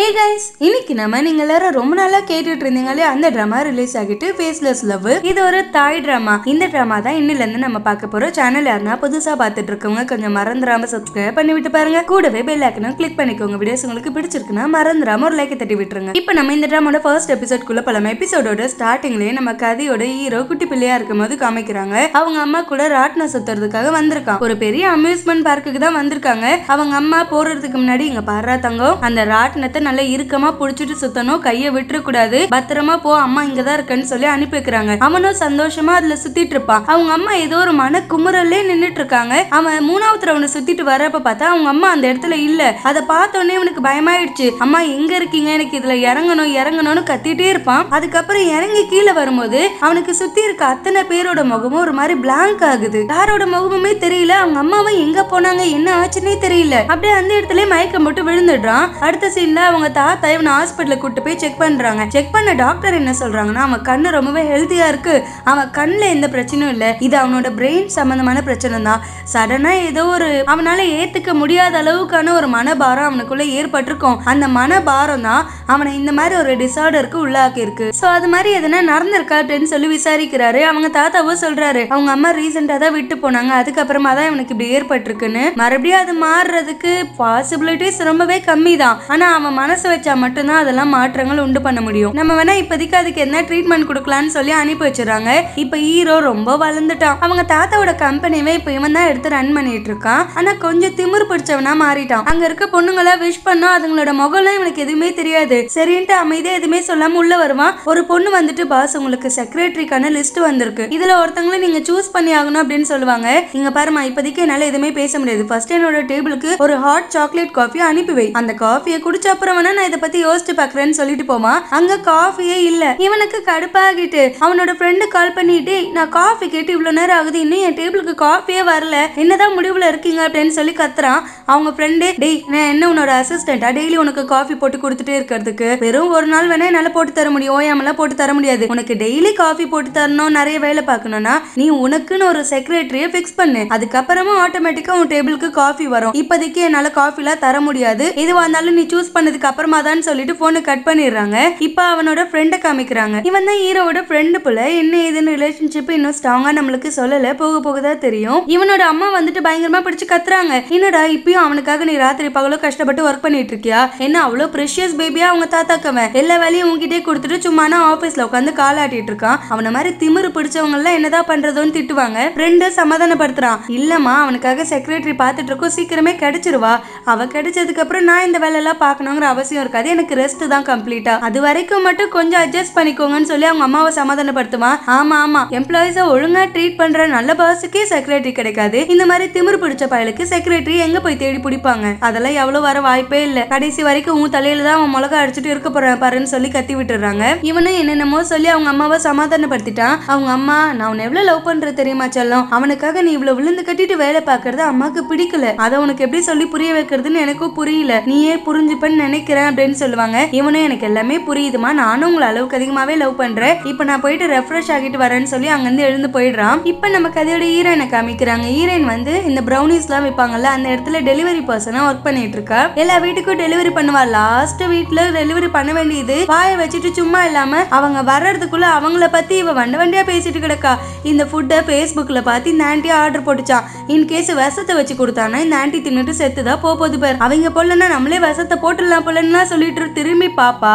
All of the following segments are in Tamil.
ஹே கைஸ் இன்னைக்கு நம்ம நீங்க எல்லாரும் ரொம்ப நாளா கேட்டுட்டு இருந்தீங்களே அந்த ட்ராமா ரிலீஸ் ஆகிட்டு ஃபேஸ்லெஸ் லவ் இது ஒரு தாய் ட்ராமா இந்த ட்ராமா தான் இன்னில இருந்து நம்ம பார்க்க போறோம் சேனல் யாருன்னா புதுசா பாத்துட்டு இருக்கவங்க கொஞ்சம் மறந்துடாம சப்ஸ்கிரைப் பண்ணி விட்டு பாருங்க கூடவே பெல் ஐக்கனும் கிளிக் பண்ணிக்கோங்க வீடியோஸ் உங்களுக்கு பிடிச்சிருக்குன்னா மறந்துடாம ஒரு லைக் தட்டி விட்டுருங்க இப்போ நம்ம இந்த ட்ராமோட ஃபர்ஸ்ட் எபிசோட் குள்ள பல எபிசோடோட ஸ்டார்டிங்லயே நம்ம கதையோட ஹீரோ குட்டி பிள்ளையா இருக்கும் போது காமிக்கிறாங்க அவங்க அம்மா கூட ராட்னா சுத்துறதுக்காக வந்திருக்கான் ஒரு பெரிய அம்யூஸ்மெண்ட் பார்க்குக்கு தான் வந்திருக்காங்க அவங்க அம்மா போறதுக்கு முன்னாடி இங்க பாரு தங்கம் அந்த ராட்னத்தை நல்லா இறுக்கமா புடிச்சிட்டு சுத்தணும் கையை விட்டுறக்கூடாது பத்திரமா போ அம்மா இங்கதான் தான் இருக்கன்னு சொல்லி அனுப்பி வைக்கிறாங்க அவனும் சந்தோஷமா அதுல சுத்திட்டு இருப்பான் அவங்க அம்மா ஏதோ ஒரு மன குமுறல்லே நின்றுட்டு இருக்காங்க அவன் மூணாவது ரவுண்ட் சுத்திட்டு வரப்ப பார்த்தா அவங்க அம்மா அந்த இடத்துல இல்ல அதை பார்த்தோன்னே இவனுக்கு பயமாயிடுச்சு அம்மா எங்க இருக்கீங்க எனக்கு இதுல இறங்கணும் இறங்கணும்னு கத்திட்டே இருப்பான் அதுக்கப்புறம் இறங்கி கீழே வரும்போது அவனுக்கு சுத்தி இருக்க அத்தனை பேரோட முகமும் ஒரு மாதிரி பிளாங்க் ஆகுது யாரோட முகமுமே தெரியல அவங்க அம்மாவும் எங்க போனாங்க என்ன ஆச்சுன்னே தெரியல அப்படியே அந்த இடத்துல மயக்கம் போட்டு விழுந்துடுறான் அடுத்த சீன்ல அவங்க தாத்தா இவனை ஹாஸ்பிட்டலில் கூப்பிட்டு போய் செக் பண்ணுறாங்க செக் பண்ண டாக்டர் என்ன சொல்கிறாங்கன்னா அவன் கண்ணு ரொம்பவே ஹெல்த்தியாக இருக்குது அவன் கண்ணில் எந்த பிரச்சனையும் இல்லை இது அவனோட பிரெயின் சம்மந்தமான பிரச்சனை தான் சடனாக ஏதோ ஒரு அவனால் ஏற்றுக்க முடியாத அளவுக்கான ஒரு மனபாரம் அவனுக்குள்ளே ஏற்பட்டிருக்கும் அந்த மனபாரம் தான் அவனை இந்த மாதிரி ஒரு டிசார்டருக்கு உள்ளாக்கியிருக்கு ஸோ அது மாதிரி எதனா நடந்திருக்கா அப்படின்னு சொல்லி விசாரிக்கிறாரு அவங்க தாத்தாவும் சொல்றாரு அவங்க அம்மா ரீசெண்டாக தான் விட்டு போனாங்க அதுக்கப்புறமா தான் இவனுக்கு இப்படி ஏற்பட்டிருக்குன்னு மறுபடியும் அது மாறுறதுக்கு பாசிபிலிட்டிஸ் ரொம்பவே கம்மி தான் ஆனால் அவன் மனசு வச்சா மட்டும்தான் அதெல்லாம் மாற்றங்கள் உண்டு பண்ண முடியும் நம்ம வேணா இப்போதைக்கு அதுக்கு என்ன ட்ரீட்மெண்ட் கொடுக்கலான்னு சொல்லி அனுப்பி வச்சிருக்காங்க இப்போ ஹீரோ ரொம்ப வளர்ந்துட்டான் அவங்க தாத்தாவோட கம்பெனியவே இப்போ இவன் தான் எடுத்து ரன் பண்ணிட்டு இருக்கான் ஆனா கொஞ்சம் திமிர் பிடிச்சவனா மாறிட்டான் அங்க இருக்க பொண்ணுங்களா விஷ் பண்ணா அதுங்களோட முகம்லாம் இவனுக்கு எதுவுமே தெரியாது சரின்ட்டு அமைதியே எதுவுமே சொல்லாம உள்ள வருவான் ஒரு பொண்ணு வந்துட்டு பாஸ் உங்களுக்கு செக்ரட்டரிக்கான லிஸ்ட் வந்திருக்கு இதுல ஒருத்தங்களை நீங்க சூஸ் பண்ணி ஆகணும் அப்படின்னு சொல்லுவாங்க இங்க பாருமா இப்போதைக்கு என்னால எதுவுமே பேச முடியாது ஃபர்ஸ்ட் என்னோட டேபிளுக்கு ஒரு ஹாட் சாக்லேட் காஃபி அனுப்பி வை அந்த காஃபியை குடிச்ச அப்புறம் வேணா நான் இதை பத்தி யோசிச்சு பாக்குறேன்னு சொல்லிட்டு போமா அங்க காஃபியே இல்ல இவனுக்கு கடுப்பாகிட்டு அவனோட ஃப்ரெண்டு கால் பண்ணிட்டு நான் காஃபி கேட்டு இவ்வளோ நேரம் ஆகுது இன்னும் என் டேபிளுக்கு காஃபியே வரல என்னதான் முடிவில் இருக்கீங்க அப்படின்னு சொல்லி கத்துறான் அவங்க ஃப்ரெண்டு டேய் நான் என்ன உன்னோட அசிஸ்டன்டா டெய்லி உனக்கு காஃபி போட்டு கொடுத்துட்டே இருக்கிறதுக்கு வெறும் ஒரு நாள் வேணா என்னால் போட்டு தர முடியும் ஓயாமலாம் போட்டு தர முடியாது உனக்கு டெய்லி காஃபி போட்டு தரணும் நிறைய வேலை பார்க்கணும்னா நீ உனக்குன்னு ஒரு செக்ரட்டரியை ஃபிக்ஸ் பண்ணு அதுக்கப்புறமா ஆட்டோமேட்டிக்காக உன் டேபிளுக்கு காஃபி வரும் இப்போதைக்கு என்னால் காஃபிலாம் தர முடியாது எதுவாக இருந்தாலும் நீ சூஸ் பண்ணதுக்கு அப்புறமா தான் சொல்லிட்டு போனை கட் பண்ணிடுறாங்க இப்போ அவனோட ஃப்ரெண்டை காமிக்கிறாங்க இவன் தான் ஹீரோவோட ஃப்ரெண்டு போல என்ன ஏதுன்னு ரிலேஷன்ஷிப் இன்னும் ஸ்ட்ராங்கா நம்மளுக்கு சொல்லல போக போக தான் தெரியும் இவனோட அம்மா வந்துட்டு பயங்கரமா பிடிச்சு கத்துறாங்க என்னடா இப்பயும் அவனுக்காக நீ ராத்திரி பகலோ கஷ்டப்பட்டு ஒர்க் பண்ணிட்டு இருக்கியா என்ன அவ்வளோ ப்ரெஷியஸ் பேபியா அவங்க தாத்தாக்கவன் எல்லா வேலையும் உங்ககிட்டே கொடுத்துட்டு நான் ஆபீஸ்ல உட்காந்து காலாட்டிட்டு இருக்கான் அவன மாதிரி திமிரு பிடிச்சவங்க எல்லாம் என்னதான் பண்றதுன்னு திட்டுவாங்க ஃப்ரெண்டு சமாதானப்படுத்துறான் இல்லம்மா அவனுக்காக செக்ரட்டரி பார்த்துட்டு இருக்கோம் சீக்கிரமே கிடைச்சிருவா அவ கிடைச்சதுக்கு அப்புறம் நான் இந்த வேலை எல்லாம் பார்க்கணுங்கிற அவசியம் இருக்காது எனக்கு ரெஸ்ட் தான் கம்ப்ளீட்டா அது வரைக்கும் மட்டும் கொஞ்சம் அட்ஜஸ்ட் பண்ணிக்கோங்கன்னு சொல்லி அவங்க அம்மாவை சமாதானப்படுத்துமா ஆமா ஆமா எம்ப்ளாயிஸ ஒழுங்கா ட்ரீட் பண்ற நல்ல பாசுக்கே செக்ரட்டரி கிடைக்காது இந்த மாதிரி திமிர் பிடிச்ச பயலுக்கு செக்ரட்டரி எங்க போய் தேடி பிடிப்பாங்க அதெல்லாம் எவ்வளவு வர வாய்ப்பே இல்ல கடைசி வரைக்கும் உன் தலையில தான் அவன் மிளகா அடிச்சுட்டு இருக்க போற பாருன்னு சொல்லி கத்தி விட்டுறாங்க இவனும் என்னென்னமோ சொல்லி அவங்க அம்மாவை சமாதானப்படுத்திட்டான் அவங்க அம்மா நான் அவனை எவ்வளவு லவ் பண்ற தெரியுமா செல்லம் அவனுக்காக நீ இவ்வளவு விழுந்து கட்டிட்டு வேலை பாக்குறது அம்மாக்கு பிடிக்கல அதை உனக்கு எப்படி சொல்லி புரிய வைக்கிறதுன்னு எனக்கும் புரியல நீயே புரிஞ்சுப்பன்னு நினைக்கிறேன் அப்படின்னு சொல்லுவாங்க இவனும் எனக்கு எல்லாமே புரியுதுமா நானும் உங்களை அளவுக்கு அதிகமாவே லவ் பண்றேன் இப்ப நான் போயிட்டு ரெஃப்ரெஷ் ஆகிட்டு வரேன்னு சொல்லி அங்கிருந்து எழுந்து போயிடுறான் இப்ப நம்ம கதையோட ஹீரோயினை காமிக்கிறாங்க ஹீரோயின் வந்து இந்த ப்ரௌனிஸ் எல்லாம் விற்பாங்கல்ல அந்த இடத்துல டெலிவரி பர்சனா ஒர்க் பண்ணிட்டு இருக்கா எல்லா வீட்டுக்கும் டெலிவரி பண்ணுவா லாஸ்ட் வீட்டுல டெலிவரி பண்ண வேண்டியது வாயை வச்சுட்டு சும்மா இல்லாம அவங்க வர்றதுக்குள்ள அவங்கள பத்தி இவ வண்ட வண்டியா பேசிட்டு கிடக்கா இந்த ஃபுட்டை ஃபேஸ்புக்ல பார்த்து இந்த ஆன்டி ஆர்டர் போட்டுச்சான் இன் கேஸ் விஷத்தை வச்சு கொடுத்தானா இந்த ஆன்டி தின்னுட்டு செத்துதான் போகுது பாரு அவங்க போடலன்னா நம்மளே விஷத்தை போட்டுடலாம் புலன்னா சொல்லிட்டு திரும்பி பாப்பா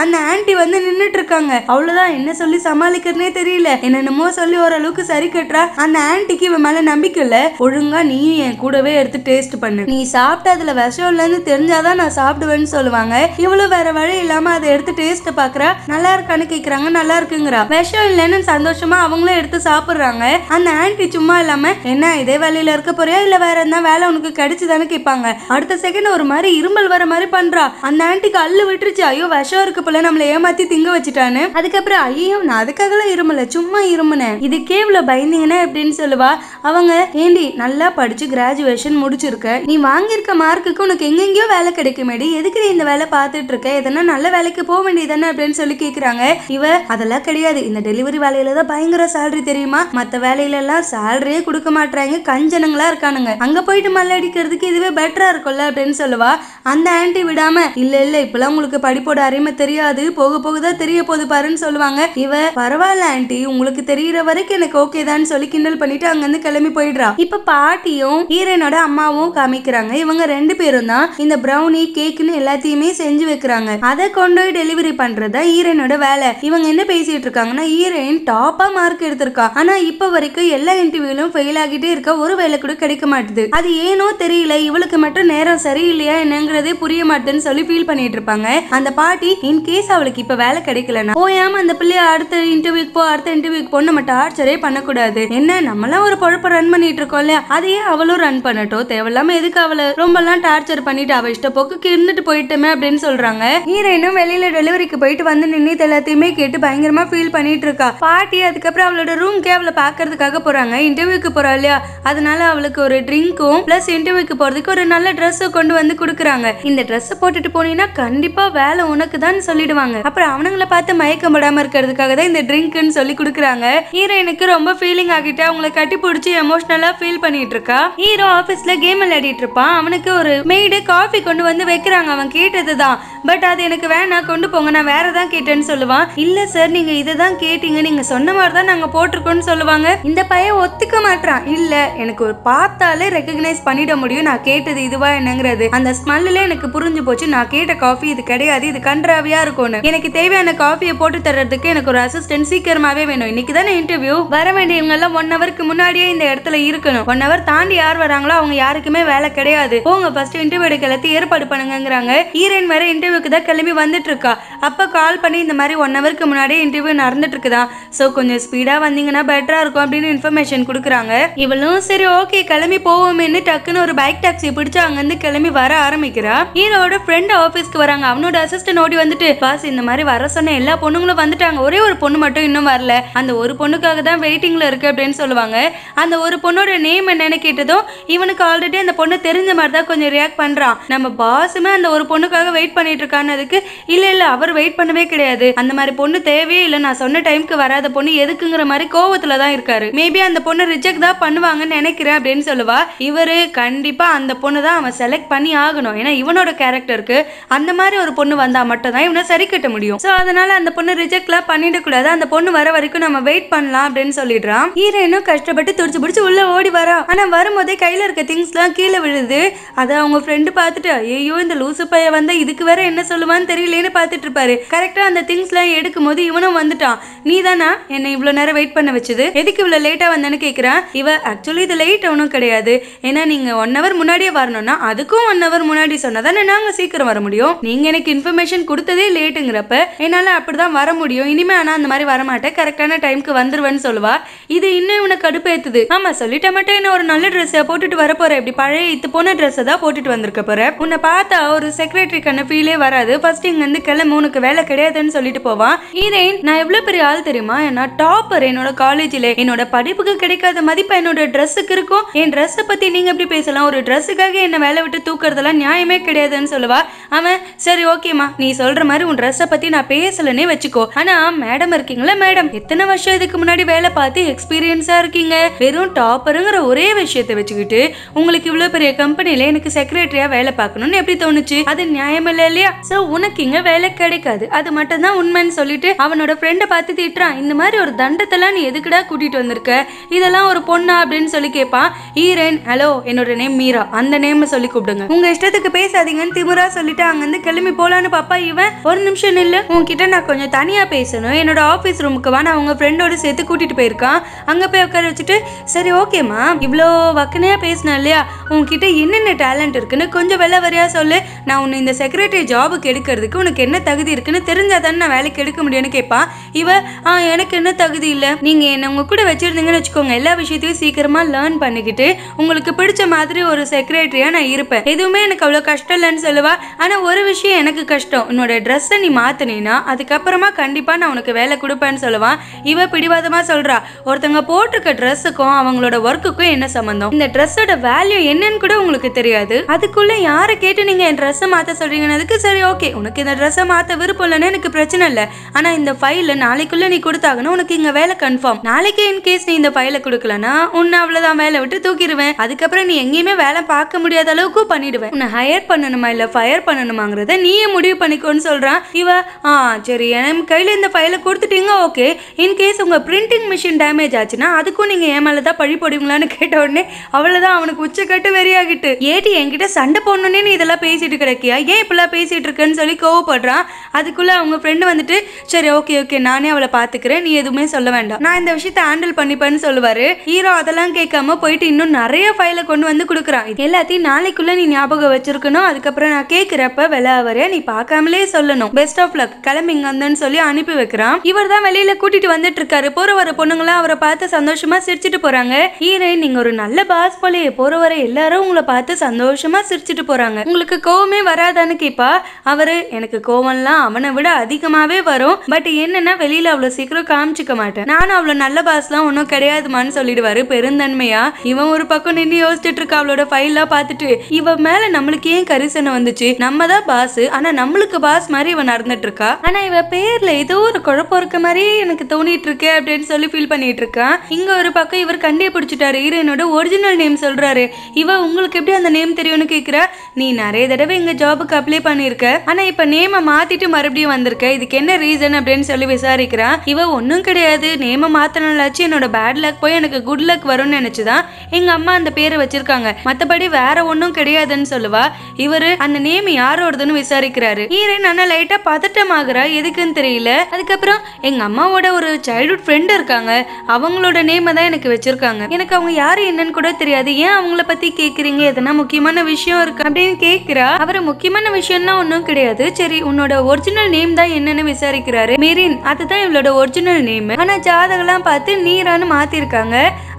அந்த ஆண்டி வந்து நின்னுட்டு இருக்காங்க அவ்வளோதான் என்ன சொல்லி சமாளிக்கிறதுனே தெரியல என்னென்னமோ சொல்லி ஓரளவுக்கு சரி கட்டுறா அந்த ஆண்டிக்கு இவன் மேலே நம்பிக்கை இல்லை ஒழுங்கா நீ என் கூடவே எடுத்து டேஸ்ட் பண்ணு நீ சாப்பிட்டு அதில் விஷம் இல்லன்னு தெரிஞ்சாதான் நான் சாப்பிடுவேன்னு சொல்லுவாங்க இவ்வளோ வேற வழி இல்லாமல் அதை எடுத்து டேஸ்ட் பார்க்குறா நல்லா இருக்கான்னு கேட்குறாங்க நல்லா இருக்குங்கிறா விஷம் இல்லைன்னு சந்தோஷமா அவங்களும் எடுத்து சாப்பிட்றாங்க அந்த ஆண்டி சும்மா இல்லாமல் என்ன இதே வழியில இருக்க போறியா இல்லை வேற என்ன வேலை உனக்கு கிடைச்சுதானு கேட்பாங்க அடுத்த செகண்ட் ஒரு மாதிரி இருமல் வர மாதிரி பண்ணுறா அந்த ஆண்டிக்கு அள்ளு விட்டுருச்சு ஐயோ விஷம் இருக்கு போல நம்மள ஏமாத்தி திங்க வச்சுட்டானு அதுக்கப்புறம் ஐயோ நான் அதுக்காகலாம் இருமல சும்மா இருமுனேன் இது கேவ்ல பயந்தீங்கன்னா அப்படின்னு சொல்லுவா அவங்க ஏண்டி நல்லா படிச்சு கிராஜுவேஷன் முடிச்சிருக்க நீ வாங்கியிருக்க மார்க்குக்கு உனக்கு எங்கெங்கேயோ வேலை கிடைக்குமேடி எதுக்கு நீ இந்த வேலை பார்த்துட்டு இருக்க எதனா நல்ல வேலைக்கு போக வேண்டியதானே அப்படின்னு சொல்லி கேட்குறாங்க இவ அதெல்லாம் கிடையாது இந்த டெலிவரி வேலையில தான் பயங்கர சேலரி தெரியுமா மற்ற வேலையில எல்லாம் சேலரியே கொடுக்க மாட்டாங்க கஞ்சனங்களா இருக்கானுங்க அங்க போயிட்டு மல்ல அடிக்கிறதுக்கு இதுவே பெட்டரா இருக்கும்ல அப்படின்னு சொல்லுவா அந்த ஆன்டி விடாம இல்ல இல்ல இப்பெல்லாம் உங்களுக்கு படிப்போட அருமை தெரியும் தெரியாது போக போகதான் தெரிய போது பாருன்னு சொல்லுவாங்க இவ பரவாயில்ல ஆண்டி உங்களுக்கு தெரியிற வரைக்கும் எனக்கு ஓகேதான்னு சொல்லி கிண்டல் பண்ணிட்டு அங்கிருந்து கிளம்பி போயிடுறா இப்ப பாட்டியும் ஹீரோனோட அம்மாவும் காமிக்கிறாங்க இவங்க ரெண்டு பேரும் தான் இந்த ப்ரௌனி கேக்குன்னு எல்லாத்தையுமே செஞ்சு வைக்கிறாங்க அதை கொண்டு போய் டெலிவரி பண்றதா ஹீரோனோட வேலை இவங்க என்ன பேசிட்டு இருக்காங்கன்னா ஹீரோயின் டாப்பா மார்க் எடுத்திருக்கா ஆனா இப்ப வரைக்கும் எல்லா இன்டர்வியூலும் ஃபெயில் ஆகிட்டே இருக்க ஒரு வேலை கூட கிடைக்க மாட்டுது அது ஏனோ தெரியல இவளுக்கு மட்டும் நேரம் சரியில்லையா என்னங்கிறதே புரிய மாட்டேன்னு சொல்லி ஃபீல் பண்ணிட்டு இருப்பாங்க அந்த பாட்டி இன்கேஸ் அவளுக்கு இப்போ வேலை கிடைக்கலனா போயாம அந்த பிள்ளைய அடுத்த இன்டர்வியூக்கு போ அடுத்த இன்டர்வியூக்கு போ நம்ம டார்ச்சரே பண்ணக்கூடாது என்ன நம்மளாம் ஒரு பொழப்ப ரன் பண்ணிட்டு இருக்கோம் இல்லையா அதையே அவளும் ரன் பண்ணட்டும் தேவையில்லாம எதுக்கு அவளை ரொம்பலாம் டார்ச்சர் பண்ணிட்டு அவ இஷ்ட போக்கு இருந்துட்டு போயிட்டோமே அப்படின்னு சொல்றாங்க ஹீரோயினும் வெளியில டெலிவரிக்கு போயிட்டு வந்து நின்று எல்லாத்தையுமே கேட்டு பயங்கரமா ஃபீல் பண்ணிட்டு இருக்கா பாட்டி அதுக்கப்புறம் அவளோட ரூம்க்கே அவளை பாக்குறதுக்காக போறாங்க இன்டர்வியூக்கு போறா இல்லையா அதனால அவளுக்கு ஒரு ட்ரிங்க்கும் பிளஸ் இன்டர்வியூக்கு போறதுக்கு ஒரு நல்ல ட்ரெஸ்ஸை கொண்டு வந்து கொடுக்குறாங்க இந்த ட்ரெஸ்ஸை போட்டுட்டு போனீங்கன்னா கண்டிப்பா வேலை உனக்கு தான் சொல்லிடுவாங்க அப்புறம் அவனுங்களை பார்த்து மயக்கம் படாம இருக்கிறதுக்காக தான் இந்த ட்ரிங்க்னு சொல்லி கொடுக்குறாங்க ஹீரோயினுக்கு ரொம்ப ஃபீலிங் ஆகிட்டு அவங்களை கட்டி பிடிச்சி எமோஷனலா ஃபீல் பண்ணிட்டு இருக்கா ஹீரோ ஆபீஸ்ல கேம் விளையாடிட்டு இருப்பான் அவனுக்கு ஒரு மெய்டு காஃபி கொண்டு வந்து வைக்கிறாங்க அவன் கேட்டதுதான் பட் அது எனக்கு வேணாம் கொண்டு போங்க நான் வேற தான் கேட்டேன்னு சொல்லுவான் இல்லை சார் நீங்கள் இதை தான் கேட்டீங்க நீங்கள் சொன்ன மாதிரி தான் நாங்கள் போட்டிருக்கோம்னு சொல்லுவாங்க இந்த பையன் ஒத்துக்க மாட்டான் இல்லை எனக்கு ஒரு பார்த்தாலே ரெக்கக்னைஸ் பண்ணிட முடியும் நான் கேட்டது இதுவா என்னங்கிறது அந்த ஸ்மெல்லில் எனக்கு புரிஞ்சு போச்சு நான் கேட்ட காஃபி இது கிடையாது இது கன்றாவியா இருக்கும்னு எனக்கு தேவையான காஃபியை போட்டு தர்றதுக்கு எனக்கு ஒரு அசிஸ்டன்ட் சீக்கிரமாவே வேணும் இன்னைக்கு தானே இன்டர்வியூ வர வேண்டியவங்க எல்லாம் ஒன் ஹவருக்கு முன்னாடியே இந்த இடத்துல இருக்கணும் ஒன் ஹவர் தாண்டி யார் வராங்களோ அவங்க யாருக்குமே வேலை கிடையாது போங்க ஃபர்ஸ்ட் இன்டர்வியூ கிளத்தி ஏற்பாடு பண்ணுங்கிறாங்க ஹீரோயின் வேற இன்டர்வியூ இன்டர்வியூக்கு தான் கிளம்பி வந்துட்டுருக்கா அப்போ கால் பண்ணி இந்த மாதிரி ஒன் ஹவருக்கு முன்னாடியே இன்டர்வியூ நடந்துட்டுருக்குதான் ஸோ கொஞ்சம் ஸ்பீடாக வந்தீங்கன்னா பெட்டராக இருக்கும் அப்படின்னு இன்ஃபர்மேஷன் கொடுக்குறாங்க இவளும் சரி ஓகே கிளம்பி போவோமேன்னு டக்குன்னு ஒரு பைக் டாக்ஸி பிடிச்சு அங்கேருந்து கிளம்பி வர ஆரம்பிக்கிறா ஹீரோட ஃப்ரெண்ட் ஆஃபீஸ்க்கு வராங்க அவனோட அசிஸ்டன்ட் ஓடி வந்துட்டு பாஸ் இந்த மாதிரி வர சொன்ன எல்லா பொண்ணுங்களும் வந்துட்டாங்க ஒரே ஒரு பொண்ணு மட்டும் இன்னும் வரல அந்த ஒரு பொண்ணுக்காக தான் வெயிட்டிங்ல இருக்கு அப்படின்னு சொல்லுவாங்க அந்த ஒரு பொண்ணோட நேம் என்னன்னு கேட்டதும் இவனுக்கு ஆல்ரெடி அந்த பொண்ணு தெரிஞ்ச மாதிரி தான் கொஞ்சம் ரியாக்ட் பண்றான் நம்ம பாஸுமே அந்த ஒரு பொண்ணுக்காக வெயிட் பண்ணிட்டு பண்ணிட்டு இருக்கான்னு இல்லை இல்லை அவர் வெயிட் பண்ணவே கிடையாது அந்த மாதிரி பொண்ணு தேவையே இல்லை நான் சொன்ன டைமுக்கு வராத பொண்ணு எதுக்குங்கிற மாதிரி கோவத்தில் தான் இருக்காரு மேபி அந்த பொண்ணு ரிஜெக்ட் தான் பண்ணுவாங்கன்னு நினைக்கிறேன் அப்படின்னு சொல்லுவா இவரு கண்டிப்பாக அந்த பொண்ணு தான் அவன் செலக்ட் பண்ணி ஆகணும் ஏன்னா இவனோட கேரக்டருக்கு அந்த மாதிரி ஒரு பொண்ணு வந்தால் மட்டும் தான் இவனை சரி கட்ட முடியும் ஸோ அதனால அந்த பொண்ணு ரிஜெக்ட்லாம் பண்ணிடக்கூடாது அந்த பொண்ணு வர வரைக்கும் நம்ம வெயிட் பண்ணலாம் அப்படின்னு சொல்லிடுறான் ஹீரோயினும் கஷ்டப்பட்டு துடிச்சு பிடிச்சி உள்ளே ஓடி வரா ஆனால் வரும்போதே கையில் இருக்க திங்ஸ்லாம் கீழே விழுது அதை அவங்க ஃப்ரெண்டு பார்த்துட்டு ஐயோ இந்த லூசு பைய வந்தால் இதுக்கு வேற என்ன சொல்லுவான்னு தெரியலேன்னு பார்த்துட்டு இருப்பாரு கரெக்டாக அந்த திங்ஸ்லாம் எடுக்கும் போது இவனும் வந்துட்டான் நீ தானா என்னை இவ்வளோ நேரம் வெயிட் பண்ண வச்சது எதுக்கு இவ்வளோ லேட்டாக வந்தேன்னு கேட்குறான் இவ ஆக்சுவலி இது லேட் ஒன்றும் கிடையாது ஏன்னா நீங்கள் ஒன் ஹவர் முன்னாடியே வரணும்னா அதுக்கும் ஒன் ஹவர் முன்னாடி சொன்னால் தானே நாங்கள் சீக்கிரம் வர முடியும் நீங்கள் எனக்கு இன்ஃபர்மேஷன் கொடுத்ததே லேட்டுங்கிறப்ப என்னால் அப்படிதான் வர முடியும் இனிமே ஆனால் அந்த மாதிரி வரமாட்டேன் கரெக்டான டைமுக்கு வந்துருவேன்னு சொல்லுவா இது இன்னும் இவனை கடுப்பேற்றுது ஆமாம் சொல்லிட்ட மட்டும் என்ன ஒரு நல்ல ட்ரெஸ்ஸை போட்டுட்டு வர இப்படி பழைய இத்து போன ட்ரெஸ்ஸை தான் போட்டுட்டு வந்திருக்க போகிற உன்னை பார்த்தா ஒரு செக்ரட்டரி கண்ண ஃபீலே வராது ஃபர்ஸ்ட் இங்கேருந்து கிளம்பு உனக்கு வேலை கிடையாதுன்னு சொல்லிட்டு போவான் ஹீரோயின் நான் எவ்வளோ பெரிய ஆள் தெரியுமா ஏன்னா டாப்பர் என்னோட காலேஜில் என்னோட படிப்புக்கு கிடைக்காத மதிப்பு என்னோட ட்ரெஸ்ஸுக்கு இருக்கும் என் ட்ரெஸ்ஸை பற்றி நீங்கள் எப்படி பேசலாம் ஒரு ட்ரெஸ்ஸுக்காக என்னை வேலை விட்டு தூக்குறதெல்லாம் நியாயமே கிடையாதுன்னு சொல்லுவா அவன் சரி ஓகேம்மா நீ சொல்கிற மாதிரி உன் ட்ரெஸ்ஸை பற்றி நான் பேசலன்னே வச்சுக்கோ ஆனால் மேடம் இருக்கீங்களா மேடம் எத்தனை வருஷம் இதுக்கு முன்னாடி வேலை பார்த்து எக்ஸ்பீரியன்ஸாக இருக்கீங்க வெறும் டாப்பருங்கிற ஒரே விஷயத்தை வச்சுக்கிட்டு உங்களுக்கு இவ்வளோ பெரிய கம்பெனியில் எனக்கு செக்ரட்டரியாக வேலை பார்க்கணும்னு எப்படி தோணுச்சு அது நியாயம் இல்லையா சோ உனக்கு இங்க வேலை கிடைக்காது அது மட்டும் தான் உண்மைன்னு சொல்லிட்டு அவனோட ஃப்ரெண்ட பார்த்து திட்டுறான் இந்த மாதிரி ஒரு தண்டத்தெல்லாம் நீ எதுக்குடா கூட்டிட்டு வந்திருக்க இதெல்லாம் ஒரு பொண்ணா அப்படின்னு சொல்லி கேட்பான் ஈரன் ஹலோ என்னோட நேம் மீரா அந்த நேம் சொல்லி கூப்பிடுங்க உங்க இஷ்டத்துக்கு பேசாதீங்கன்னு திமுரா சொல்லிட்டு அங்கிருந்து கிளம்பி போலான்னு பாப்பா இவன் ஒரு நிமிஷம் இல்ல உன்கிட்ட நான் கொஞ்சம் தனியா பேசணும் என்னோட ஆபீஸ் ரூமுக்கு வா நான் உங்க ஃப்ரெண்டோட சேர்த்து கூட்டிட்டு போயிருக்கான் அங்க போய் உட்கார வச்சுட்டு சரி ஓகேம்மா இவ்வளோ வக்கனையா பேசினேன் இல்லையா உன்கிட்ட என்னென்ன டேலண்ட் இருக்குன்னு கொஞ்சம் வெள்ள வரையா சொல்லு நான் உன்னை இந்த செக்ரட்டரி ஜாப் ஜாபுக்கு எடுக்கிறதுக்கு உனக்கு என்ன தகுதி இருக்குன்னு தெரிஞ்சா தான் நான் வேலைக்கு எடுக்க முடியும்னு கேட்பா இவ ஆ எனக்கு என்ன தகுதி இல்லை நீங்க என்ன உங்க கூட வச்சிருந்தீங்கன்னு வச்சுக்கோங்க எல்லா விஷயத்தையும் சீக்கிரமா லேர்ன் பண்ணிக்கிட்டு உங்களுக்கு பிடிச்ச மாதிரி ஒரு செக்ரட்டரியா நான் இருப்பேன் எதுவுமே எனக்கு அவ்வளவு கஷ்டம் இல்லைன்னு சொல்லுவா ஆனா ஒரு விஷயம் எனக்கு கஷ்டம் உன்னோட ட்ரெஸ்ஸை நீ மாத்தினா அதுக்கப்புறமா கண்டிப்பா நான் உனக்கு வேலை கொடுப்பேன்னு சொல்லுவான் இவ பிடிவாதமா சொல்றா ஒருத்தங்க போட்டிருக்க ட்ரெஸ்ஸுக்கும் அவங்களோட ஒர்க்குக்கும் என்ன சம்மந்தம் இந்த ட்ரெஸ்ஸோட வேல்யூ என்னன்னு கூட உங்களுக்கு தெரியாது அதுக்குள்ள யாரை கேட்டு நீங்க என் ட்ரெஸ்ஸை சொல்றீங்கன்னு அதுக்கு சரி ஓகே உனக்கு இந்த ட்ரெஸ்ஸை மாற்ற விருப்பம் இல்லைன்னு எனக்கு பிரச்சனை இல்லை ஆனால் இந்த ஃபைலை நாளைக்குள்ளே நீ கொடுத்தாகணும் உனக்கு இங்கே வேலை கன்ஃபார்ம் நாளைக்கு இன்கேஸ் நீ இந்த ஃபைலை கொடுக்கலனா உன்னை அவ்வளோதான் வேலை விட்டு தூக்கிடுவேன் அதுக்கப்புறம் நீ எங்கேயுமே வேலை பார்க்க முடியாத அளவுக்கு பண்ணிடுவேன் உன்னை ஹையர் பண்ணணுமா இல்லை ஃபயர் பண்ணணுமாங்கிறத நீயே முடிவு பண்ணிக்கோன்னு சொல்கிறான் இவ ஆ சரி என் கையில் இந்த ஃபைலை கொடுத்துட்டீங்க ஓகே இன்கேஸ் உங்கள் பிரிண்டிங் மிஷின் டேமேஜ் ஆச்சுன்னா அதுக்கும் நீங்கள் ஏன் மேலே தான் பழி போடுவீங்களான்னு கேட்ட உடனே அவ்வளோதான் அவனுக்கு உச்சக்கட்டு வெறியாகிட்டு ஏடி என்கிட்ட சண்டை போடணுன்னே நீ இதெல்லாம் பேசிட்டு கிடைக்கியா ஏன் இப்பெல்லாம் பேசி பேசிகிட்டு இருக்கேன்னு சொல்லி கோவப்படுறான் அதுக்குள்ளே அவங்க ஃப்ரெண்டு வந்துட்டு சரி ஓகே ஓகே நானே அவளை பார்த்துக்கிறேன் நீ எதுவுமே சொல்ல வேண்டாம் நான் இந்த விஷயத்தை ஹேண்டில் பண்ணிப்பேன்னு சொல்லுவார் ஹீரோ அதெல்லாம் கேட்காம போயிட்டு இன்னும் நிறைய ஃபைலை கொண்டு வந்து கொடுக்குறான் இது எல்லாத்தையும் நாளைக்குள்ளே நீ ஞாபகம் வச்சிருக்கணும் அதுக்கப்புறம் நான் கேட்குறப்ப விலை நீ பார்க்காமலே சொல்லணும் பெஸ்ட் ஆஃப் லக் கிளம்பிங்க வந்தேன்னு சொல்லி அனுப்பி வைக்கிறான் இவர் தான் வெளியில் கூட்டிட்டு வந்துட்டு இருக்காரு போற வர பொண்ணுங்களாம் அவரை பார்த்து சந்தோஷமாக சிரிச்சிட்டு போகிறாங்க ஹீரோ நீங்கள் ஒரு நல்ல பாஸ் போலயே போற வர எல்லாரும் உங்களை பார்த்து சந்தோஷமா சிரிச்சிட்டு போறாங்க உங்களுக்கு கோவமே வராதான்னு கேப்பா அவர் எனக்கு கோவம்லாம் அவனை விட அதிகமாகவே வரும் பட் என்னென்னா வெளியில் அவ்வளோ சீக்கிரம் காமிச்சிக்க மாட்டேன் நானும் அவ்வளோ நல்ல பாஸ் எல்லாம் ஒன்றும் கிடையாதுமான்னு சொல்லிடுவாரு பெருந்தன்மையா இவன் ஒரு பக்கம் நின்று யோசிச்சுட்டு இருக்கா அவளோட ஃபைல்லாம் பார்த்துட்டு இவ மேல நம்மளுக்கு ஏன் கரிசனை வந்துச்சு நம்ம தான் பாஸ் ஆனா நம்மளுக்கு பாஸ் மாதிரி இவன் நடந்துட்டு இருக்கா ஆனா இவ பேர்ல ஏதோ ஒரு குழப்பம் இருக்க மாதிரி எனக்கு தோணிட்டு இருக்கு அப்படின்னு சொல்லி ஃபீல் பண்ணிட்டு இருக்கான் இங்க ஒரு பக்கம் இவர் கண்டே பிடிச்சிட்டாரு ஹீரோயினோட ஒரிஜினல் நேம் சொல்றாரு இவ உங்களுக்கு எப்படி அந்த நேம் தெரியும்னு கேக்குற நீ நிறைய தடவை இங்க ஜாபுக்கு அப்ளை பண்ணி சொல்லியிருக்க ஆனா இப்ப நேம மாத்திட்டு மறுபடியும் வந்திருக்க இதுக்கு என்ன ரீசன் அப்படின்னு சொல்லி விசாரிக்கிறா இவ ஒன்றும் கிடையாது நேம மாத்தனாலாச்சு என்னோட பேட் லக் போய் எனக்கு குட் லக் வரும்னு நினைச்சுதான் எங்க அம்மா அந்த பேரை வச்சிருக்காங்க மத்தபடி வேற ஒன்னும் கிடையாதுன்னு சொல்லுவா இவரு அந்த நேம் யாரோடதுன்னு விசாரிக்கிறாரு ஈரன் ஆனா லைட்டா பதட்டமாகறா எதுக்குன்னு தெரியல அதுக்கப்புறம் எங்க அம்மாவோட ஒரு சைல்ட்ஹுட் ஃப்ரெண்ட் இருக்காங்க அவங்களோட நேமை தான் எனக்கு வச்சிருக்காங்க எனக்கு அவங்க யாரு என்னன்னு கூட தெரியாது ஏன் அவங்கள பத்தி கேக்குறீங்க எதனா முக்கியமான விஷயம் இருக்கு அப்படின்னு கேக்குறா அவர் முக்கியமான விஷயம்னா அப்படிலாம் ஒன்றும் கிடையாது சரி உன்னோட ஒரிஜினல் நேம் தான் என்னன்னு விசாரிக்கிறாரு மிரின் அதுதான் இவளோட ஒரிஜினல் நேம் ஆனா ஜாதகம்லாம் பார்த்து நீரான்னு மாத்திருக்காங்க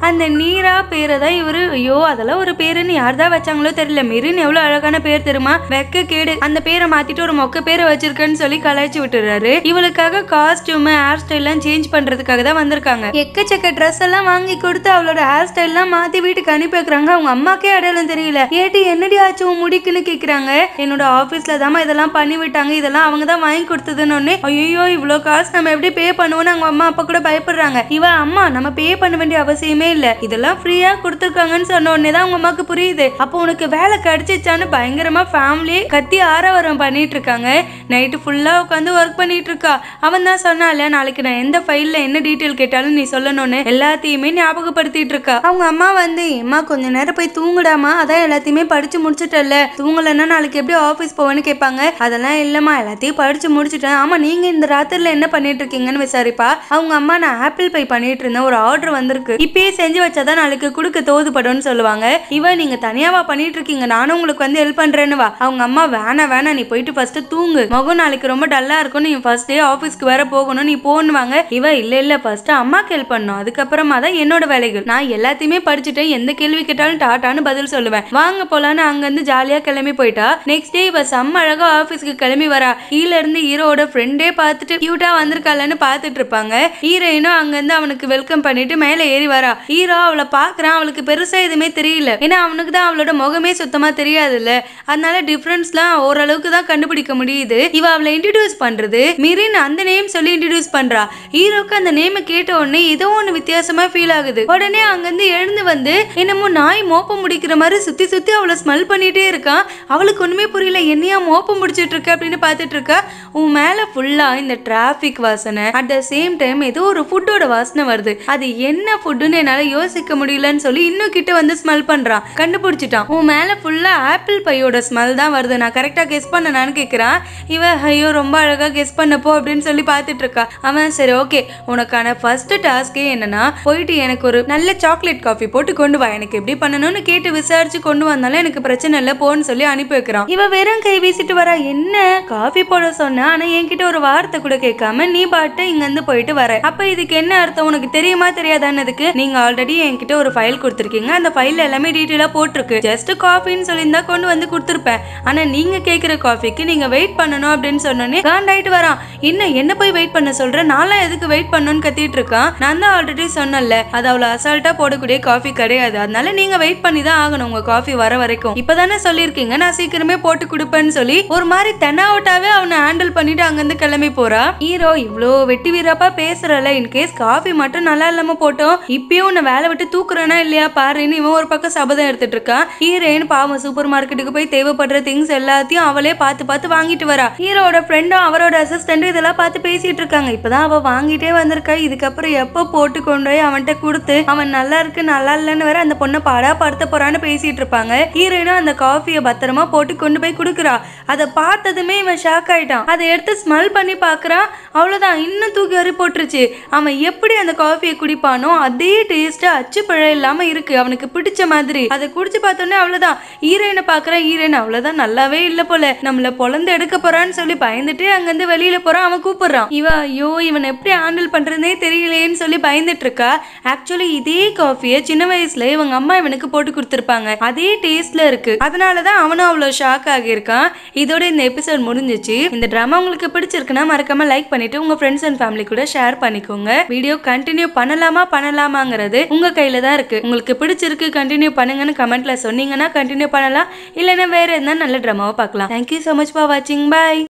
அந்த நீரா பேரை தான் இவரு ஐயோ அதெல்லாம் ஒரு பேருன்னு யார் தான் வச்சாங்களோ தெரியல மெரின் எவ்வளோ அழகான பேர் தெரியுமா வெக்க கேடு அந்த பேரை மாத்திட்டு ஒரு மொக்க பேரை வச்சிருக்கேன்னு சொல்லி கலாய்ச்சி விட்டுறாரு இவளுக்காக காஸ்டியூம் ஹேர் ஸ்டைல்லாம் சேஞ்ச் பண்றதுக்காக தான் வந்திருக்காங்க எக்கச்சக்க ட்ரெஸ் எல்லாம் வாங்கி கொடுத்து அவளோட ஹேர் ஸ்டைல்லாம் மாத்தி வீட்டுக்கு அனுப்பி வைக்கிறாங்க அவங்க அம்மாக்கே அடையாளம் தெரியல ஏட்டி என்னடி ஆச்சு உன் முடிக்குன்னு கேட்குறாங்க என்னோட ஆபீஸ்ல தான் இதெல்லாம் பண்ணி விட்டாங்க இதெல்லாம் அவங்க தான் வாங்கி கொடுத்ததுன்னு ஐயோ இவ்வளோ காசு நம்ம எப்படி பே பண்ணுவோம்னு அவங்க அம்மா அப்பா கூட பயப்படுறாங்க இவ அம்மா நம்ம பே பண்ண வேண்டிய அவசியமே இல்லை இதெல்லாம் ஃப்ரீயா கொடுத்துருக்காங்கன்னு சொன்ன உடனே தான் உங்க அம்மாக்கு புரியுது அப்போ உனக்கு வேலை கிடைச்சிச்சான்னு பயங்கரமா ஃபேமிலி கத்தி ஆரவாரம் பண்ணிட்டு இருக்காங்க நைட்டு ஃபுல்லா உட்காந்து ஒர்க் பண்ணிட்டு இருக்கா அவன் தான் சொன்னால நாளைக்கு நான் எந்த ஃபைல்ல என்ன டீட்டெயில் கேட்டாலும் நீ சொல்லணும்னு எல்லாத்தையுமே ஞாபகப்படுத்திட்டு இருக்கா அவங்க அம்மா வந்து அம்மா கொஞ்ச நேரம் போய் தூங்குடாமா அதான் எல்லாத்தையுமே படிச்சு முடிச்சிட்டல தூங்கலன்னா நாளைக்கு எப்படி ஆஃபீஸ் போவேன்னு கேட்பாங்க அதெல்லாம் இல்லம்மா எல்லாத்தையும் படிச்சு முடிச்சுட்டேன் ஆமா நீங்க இந்த ராத்திரில என்ன பண்ணிட்டு இருக்கீங்கன்னு விசாரிப்பா அவங்க அம்மா நான் ஆப்பிள் பை பண்ணிட்டு இருந்தேன் ஒரு ஆர்டர் வந்திருக்கு இப்பயே செஞ்சு வச்சாதான் நாளைக்கு கொடுக்க தோதுபடும் சொல்லுவாங்க இவ நீங்க தனியாவா பண்ணிட்டு இருக்கீங்க நானும் உங்களுக்கு வந்து ஹெல்ப் பண்றேன்னு வா அவங்க அம்மா வேணா வேணா நீ போயிட்டு ஃபர்ஸ்ட் தூங்கு மகன் நாளைக்கு ரொம்ப டல்லா இருக்கும் நீ ஃபர்ஸ்ட் டே ஆபீஸ்க்கு வேற போகணும் நீ போன்னுவாங்க இவ இல்ல இல்ல ஃபர்ஸ்ட் அம்மாக்கு ஹெல்ப் பண்ணும் அதுக்கப்புறமா தான் என்னோட வேலைகள் நான் எல்லாத்தையுமே படிச்சுட்டேன் எந்த கேள்வி கேட்டாலும் டாட்டான்னு பதில் சொல்லுவேன் வாங்க போலான்னு அங்க இருந்து ஜாலியா கிளம்பி போயிட்டா நெக்ஸ்ட் டே இவ செம்ம அழகா ஆபீஸ்க்கு கிளம்பி வரா கீழ இருந்து ஹீரோட ஃப்ரெண்டே பார்த்துட்டு கியூட்டா வந்திருக்காளன்னு பார்த்துட்டு இருப்பாங்க ஹீரோயினும் அங்க இருந்து அவனுக்கு வெல்கம் பண்ணிட்டு மேல ஏறி வரா ஹீரோ அவளை பார்க்குறான் அவளுக்கு பெருசாக எதுவுமே தெரியல ஏன்னா அவனுக்கு தான் அவளோட முகமே சுத்தமாக தெரியாதுல்ல அதனால டிஃப்ரென்ஸ்லாம் ஓரளவுக்கு தான் கண்டுபிடிக்க முடியுது இவ அவளை இன்ட்ரடியூஸ் பண்ணுறது மிரின் அந்த நேம் சொல்லி இன்ட்ரடியூஸ் பண்ணுறா ஹீரோக்கு அந்த நேமை கேட்ட உடனே ஏதோ ஒன்று வித்தியாசமாக ஃபீல் ஆகுது உடனே அங்கேருந்து எழுந்து வந்து என்னமோ நாய் மோப்பம் முடிக்கிற மாதிரி சுற்றி சுற்றி அவளை ஸ்மெல் பண்ணிகிட்டே இருக்கான் அவளுக்கு ஒன்றுமே புரியல என்னையா மோப்பம் முடிச்சிட்டு இருக்க அப்படின்னு பார்த்துட்டு இருக்கா உன் மேலே ஃபுல்லாக இந்த டிராஃபிக் வாசனை அட் த சேம் டைம் ஏதோ ஒரு ஃபுட்டோட வாசனை வருது அது என்ன ஃபுட்டுன்னு என்னால் அவனால யோசிக்க முடியலன்னு சொல்லி இன்னும் கிட்ட வந்து ஸ்மெல் பண்றான் கண்டுபிடிச்சிட்டான் உன் மேல ஃபுல்லா ஆப்பிள் பையோட ஸ்மெல் தான் வருது நான் கரெக்டா கெஸ் பண்ணனான்னு கேக்குறான் இவன் ஐயோ ரொம்ப அழகா கெஸ் பண்ணப்போ அப்படின்னு சொல்லி பாத்துட்டு இருக்கா அவன் சரி ஓகே உனக்கான ஃபர்ஸ்ட் டாஸ்கே என்னன்னா போயிட்டு எனக்கு ஒரு நல்ல சாக்லேட் காஃபி போட்டு கொண்டு வா எனக்கு எப்படி பண்ணணும்னு கேட்டு விசாரிச்சு கொண்டு வந்தாலும் எனக்கு பிரச்சனை இல்லை போன்னு சொல்லி அனுப்பி வைக்கிறான் இவ வெறும் கை வீசிட்டு வரா என்ன காஃபி போட சொன்ன ஆனா என்கிட்ட ஒரு வார்த்தை கூட கேட்காம நீ பாட்டு இங்க இருந்து போயிட்டு வர அப்ப இதுக்கு என்ன அர்த்தம் உனக்கு தெரியுமா தெரியாதான்னு நீங்க ஆல்ரெடி என்கிட்ட ஒரு ஃபைல் கொடுத்துருக்கீங்க அந்த ஃபைலில் எல்லாமே டீட்டெயிலாக போட்டிருக்கு ஜஸ்ட் காஃபின்னு சொல்லியிருந்தா கொண்டு வந்து கொடுத்துருப்பேன் ஆனால் நீங்கள் கேட்குற காஃபிக்கு நீங்கள் வெயிட் பண்ணணும் அப்படின்னு சொன்னோன்னே காண்டாயிட்டு வரான் இன்னும் என்ன போய் வெயிட் பண்ண சொல்கிறேன் நான்லாம் எதுக்கு வெயிட் பண்ணணும்னு கத்திட்டு இருக்கான் நான் தான் ஆல்ரெடி சொன்னல அது அவ்வளோ அசால்ட்டாக போடக்கூடிய காஃபி கிடையாது அதனால நீங்கள் வெயிட் பண்ணி தான் ஆகணும் உங்கள் காஃபி வர வரைக்கும் இப்போ தானே சொல்லியிருக்கீங்க நான் சீக்கிரமே போட்டு கொடுப்பேன்னு சொல்லி ஒரு மாதிரி தென் அவனை ஹேண்டில் பண்ணிட்டு அங்கேருந்து கிளம்பி போறா ஹீரோ இவ்வளோ வெட்டி வீராப்பா பேசுறல இன்கேஸ் காஃபி மட்டும் நல்லா இல்லாமல் போட்டோம் இப்பயும் உன்னை வேலை விட்டு தூக்குறேனா இல்லையா பாருன்னு இவன் ஒரு பக்கம் சபதம் எடுத்துட்டு இருக்கான் ஹீரோயின் பாவம் சூப்பர் மார்க்கெட்டுக்கு போய் தேவைப்படுற திங்ஸ் எல்லாத்தையும் அவளே பார்த்து பார்த்து வாங்கிட்டு வரா ஹீரோட ஃப்ரெண்டும் அவரோட அசிஸ்டண்ட்டும் இதெல்லாம் பார்த்து பேசிட்டு இருக்காங்க இப்பதான் அவ வாங்கிட்டே வந்திருக்கா இதுக்கப்புறம் எப்போ போட்டு கொண்டு போய் அவன்கிட்ட கொடுத்து அவன் நல்லா இருக்கு நல்லா இல்லைன்னு வேற அந்த பொண்ணை பாடா படுத்த போறான்னு பேசிட்டு இருப்பாங்க ஹீரோயினும் அந்த காஃபியை பத்திரமா போட்டு கொண்டு போய் கொடுக்குறா அதை பார்த்ததுமே இவன் ஷாக் ஆயிட்டான் அதை எடுத்து ஸ்மெல் பண்ணி பார்க்குறான் அவ்வளோதான் இன்னும் தூக்கி வரி போட்டுருச்சு அவன் எப்படி அந்த காஃபியை குடிப்பானோ அதே டேஸ்ட் டேஸ்ட் அச்சு பழம் இல்லாம இருக்கு அவனுக்கு பிடிச்ச மாதிரி அதை குடிச்சு பார்த்தோன்னே அவ்வளவுதான் ஈரனை பாக்குறான் ஈரன் அவ்வளவுதான் நல்லாவே இல்ல போல நம்மள பொழந்து எடுக்க போறான்னு சொல்லி பயந்துட்டு அங்கேருந்து வெளியில போறான் அவன் கூப்பிடுறான் இவ ஐயோ இவன் எப்படி ஹேண்டில் பண்றதுனே தெரியலையேன்னு சொல்லி பயந்துட்டு இருக்கா ஆக்சுவலி இதே காஃபியை சின்ன வயசுல இவங்க அம்மா இவனுக்கு போட்டு கொடுத்துருப்பாங்க அதே டேஸ்ட்ல இருக்கு அதனாலதான் அவனும் அவ்வளவு ஷாக் ஆகியிருக்கான் இதோட இந்த எபிசோட் முடிஞ்சிச்சு இந்த ட்ராமா உங்களுக்கு பிடிச்சிருக்குன்னா மறக்காம லைக் பண்ணிட்டு உங்க ஃப்ரெண்ட்ஸ் அண்ட் ஃபேமிலி கூட ஷேர் பண்ணிக்கோங்க வீடியோ கண்டினியூ பண்ணலாமா பண்ணலாமாங்கிறது பண்ணுறது உங்கள் கையில் தான் இருக்குது உங்களுக்கு பிடிச்சிருக்கு கண்டினியூ பண்ணுங்கன்னு கமெண்ட்டில் சொன்னீங்கன்னா கண்டினியூ பண்ணலாம் இல்லைன்னா வேறு எதுனா நல்ல ட்ராமாவை பார்க்கலாம் தேங்க்யூ ஸோ மச் ஃபார் வாட்சிங் பாய்